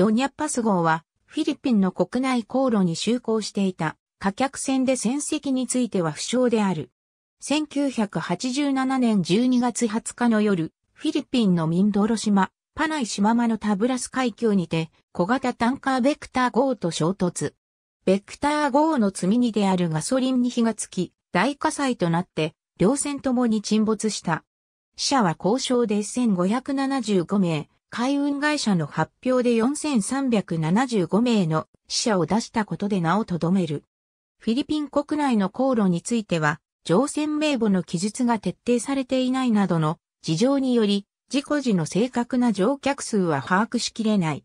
ドニャッパス号は、フィリピンの国内航路に就航していた、貨客船で船籍については不詳である。1987年12月20日の夜、フィリピンのミンドロ島、パナイ島間のタブラス海峡にて、小型タンカーベクター号と衝突。ベクター号の積み荷であるガソリンに火がつき、大火災となって、両船ともに沈没した。死者は交渉で1575名、海運会社の発表で4375名の死者を出したことで名をとどめる。フィリピン国内の航路については、乗船名簿の記述が徹底されていないなどの事情により、事故時の正確な乗客数は把握しきれない。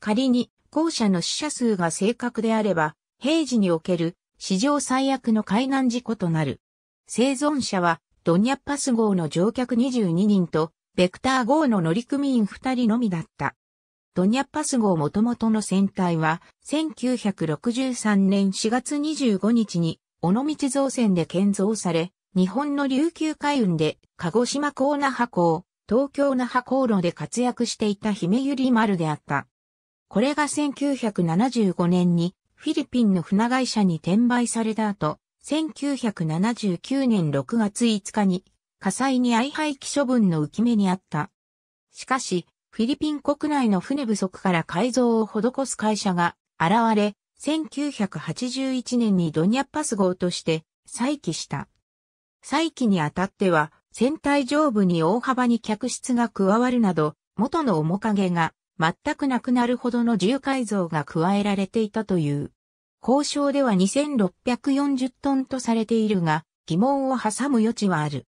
仮に、後者の死者数が正確であれば、平時における史上最悪の海難事故となる。生存者は、ドニャッパス号の乗客22人と、ベクター号の乗組員2人のみだった。ドニャッパス号元々の船体は、1963年4月25日に、尾道造船で建造され、日本の琉球海運で、鹿児島港那覇港、東京那覇航路で活躍していた姫ゆり丸であった。これが1975年に、フィリピンの船会社に転売された後、1979年6月5日に火災に相廃棄処分の浮き目にあった。しかし、フィリピン国内の船不足から改造を施す会社が現れ、1981年にドニャッパス号として再起した。再起にあたっては、船体上部に大幅に客室が加わるなど、元の面影が全くなくなるほどの重改造が加えられていたという。交渉では2640トンとされているが、疑問を挟む余地はある。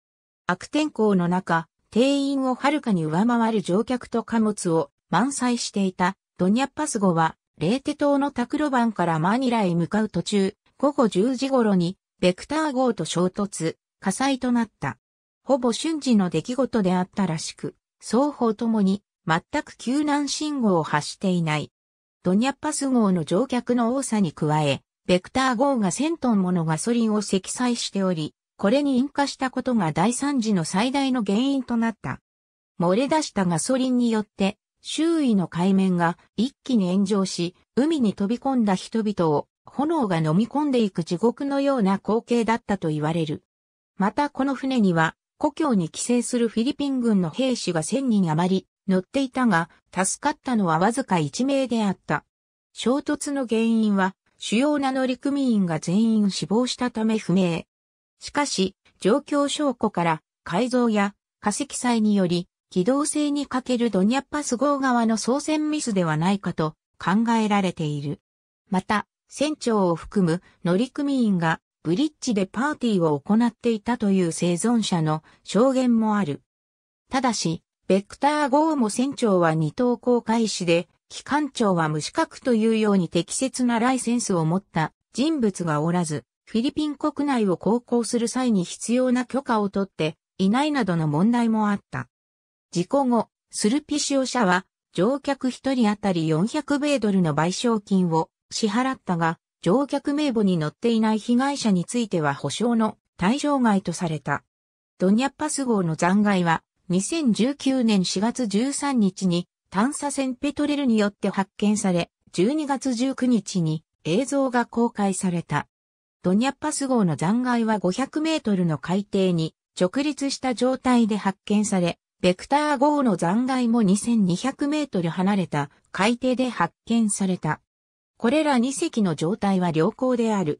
悪天候の中、定員をはるかに上回る乗客と貨物を満載していたドニャッパス号は、レーテ島のタクロバンからマニラへ向かう途中、午後10時頃に、ベクター号と衝突、火災となった。ほぼ瞬時の出来事であったらしく、双方ともに全く救難信号を発していない。ドニャッパス号の乗客の多さに加え、ベクター号が1000トンものガソリンを積載しており、これに引火したことが大惨事の最大の原因となった。漏れ出したガソリンによって、周囲の海面が一気に炎上し、海に飛び込んだ人々を炎が飲み込んでいく地獄のような光景だったと言われる。またこの船には、故郷に帰省するフィリピン軍の兵士が1000人余り乗っていたが、助かったのはわずか1名であった。衝突の原因は、主要な乗組員が全員死亡したため不明。しかし、状況証拠から改造や化石祭により、機動性に欠けるドニャッパス号側の操船ミスではないかと考えられている。また、船長を含む乗組員がブリッジでパーティーを行っていたという生存者の証言もある。ただし、ベクター号も船長は二等航海士で、機関長は無資格というように適切なライセンスを持った人物がおらず、フィリピン国内を航行する際に必要な許可を取っていないなどの問題もあった。事故後、スルピシオ社は乗客1人当たり400米ドルの賠償金を支払ったが、乗客名簿に載っていない被害者については保証の対象外とされた。ドニャッパス号の残骸は2019年4月13日に探査船ペトレルによって発見され、12月19日に映像が公開された。ドニャッパス号の残骸は500メートルの海底に直立した状態で発見され、ベクター号の残骸も2200メートル離れた海底で発見された。これら2隻の状態は良好である。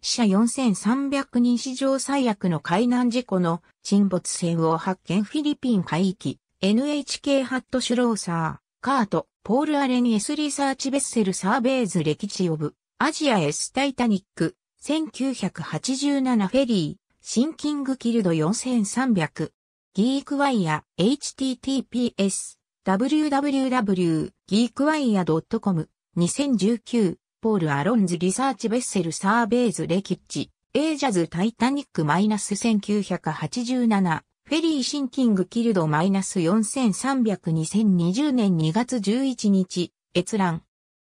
死者4300人史上最悪の海難事故の沈没船を発見フィリピン海域 NHK ハットシュローサー、カート、ポールアレンス・リサーチベッセルサーベイズ歴史オブ。アジア S タイタニック、1987フェリー、シンキングキルド4300。ギークワイヤ https www.geekwire.com 2019ポール・アロンズ・リサーチ・ベッセル・サーベイズ・レキッチエージャズ・タイタニック -1987 フェリー・シンキング・キルド -43002020 年2月11日閲覧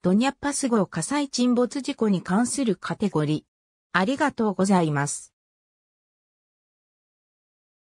ドニャッパス号火災沈没事故に関するカテゴリー。ありがとうございます。